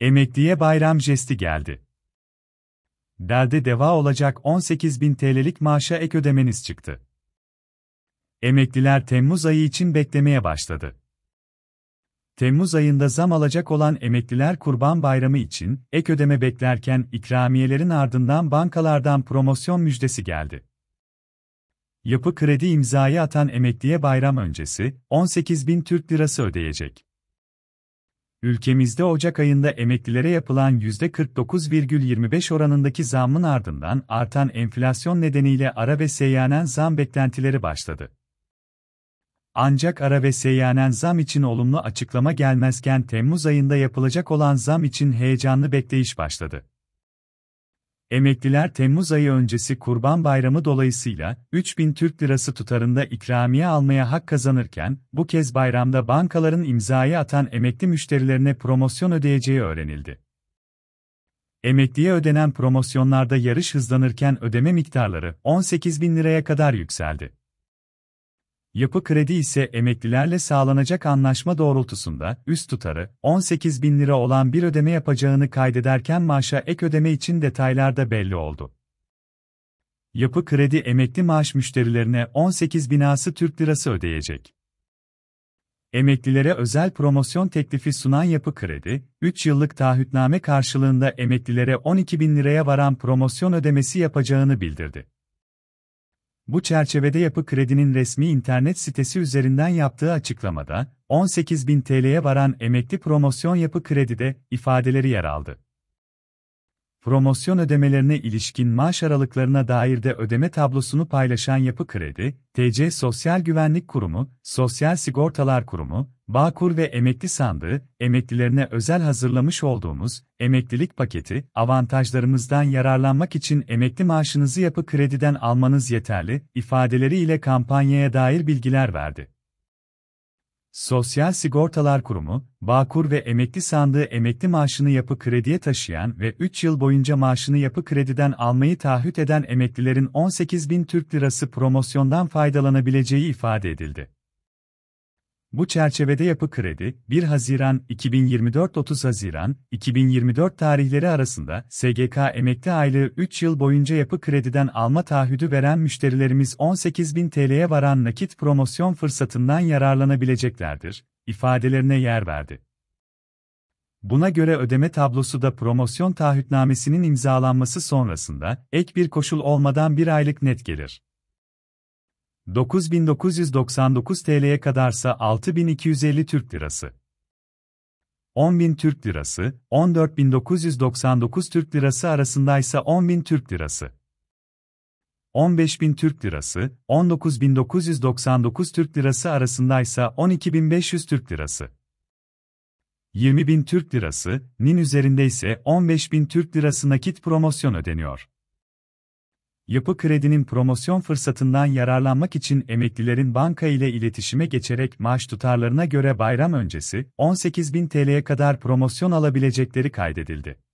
Emekliye bayram jesti geldi. Derde deva olacak 18 bin TL'lik maaşa ek ödemeniz çıktı. Emekliler Temmuz ayı için beklemeye başladı. Temmuz ayında zam alacak olan emekliler Kurban Bayramı için ek ödeme beklerken ikramiyelerin ardından bankalardan promosyon müjdesi geldi. Yapı Kredi imzayı atan emekliye bayram öncesi 18 bin Türk lirası ödeyecek. Ülkemizde Ocak ayında emeklilere yapılan %49,25 oranındaki zammın ardından artan enflasyon nedeniyle ara ve seyyanen zam beklentileri başladı. Ancak ara ve seyyanen zam için olumlu açıklama gelmezken Temmuz ayında yapılacak olan zam için heyecanlı bekleyiş başladı. Emekliler Temmuz ayı öncesi Kurban Bayramı dolayısıyla 3000 Türk Lirası tutarında ikramiye almaya hak kazanırken, bu kez bayramda bankaların imzayı atan emekli müşterilerine promosyon ödeyeceği öğrenildi. Emekliye ödenen promosyonlarda yarış hızlanırken ödeme miktarları 18 bin liraya kadar yükseldi. Yapı kredi ise emeklilerle sağlanacak anlaşma doğrultusunda üst tutarı 18 bin lira olan bir ödeme yapacağını kaydederken maaşa ek ödeme için detaylar da belli oldu. Yapı kredi emekli maaş müşterilerine 18 binası Türk lirası ödeyecek. Emeklilere özel promosyon teklifi sunan Yapı Kredi, 3 yıllık taahhütname karşılığında emeklilere 12 bin liraya varan promosyon ödemesi yapacağını bildirdi. Bu çerçevede Yapı Kredi'nin resmi internet sitesi üzerinden yaptığı açıklamada, 18.000 TL'ye varan emekli promosyon Yapı Kredi'de ifadeleri yer aldı promosyon ödemelerine ilişkin maaş aralıklarına dair de ödeme tablosunu paylaşan Yapı Kredi, TC Sosyal Güvenlik Kurumu, Sosyal Sigortalar Kurumu, Bağkur ve Emekli Sandığı, emeklilerine özel hazırlamış olduğumuz emeklilik paketi, avantajlarımızdan yararlanmak için emekli maaşınızı Yapı Kredi'den almanız yeterli, ifadeleriyle kampanyaya dair bilgiler verdi. Sosyal Sigortalar Kurumu, Bağkur ve emekli sandığı emekli maaşını yapı krediye taşıyan ve 3 yıl boyunca maaşını yapı krediden almayı taahhüt eden emeklilerin 18 bin Türk Lirası promosyondan faydalanabileceği ifade edildi. Bu çerçevede yapı kredi, 1 Haziran 2024-30 Haziran 2024 tarihleri arasında SGK emekli aylığı 3 yıl boyunca yapı krediden alma taahhüdü veren müşterilerimiz 18.000 TL'ye varan nakit promosyon fırsatından yararlanabileceklerdir, ifadelerine yer verdi. Buna göre ödeme tablosu da promosyon taahhütnamesinin imzalanması sonrasında ek bir koşul olmadan bir aylık net gelir. 9999 TL'ye kadarsa 6250 Türk Lirası. 10.000 Türk Lirası, 14.999 Türk Lirası arasındaysa 10.000 Türk Lirası. 15.000 Türk Lirası, 19.999 Türk Lirası arasındaysa 12.500 Türk Lirası. 20.000 Türk Lirası, nin üzerinde ise 15.000 Türk Lirası nakit promosyon ödeniyor yapı kredinin promosyon fırsatından yararlanmak için emeklilerin banka ile iletişime geçerek maaş tutarlarına göre bayram öncesi 18.000 TL'ye kadar promosyon alabilecekleri kaydedildi.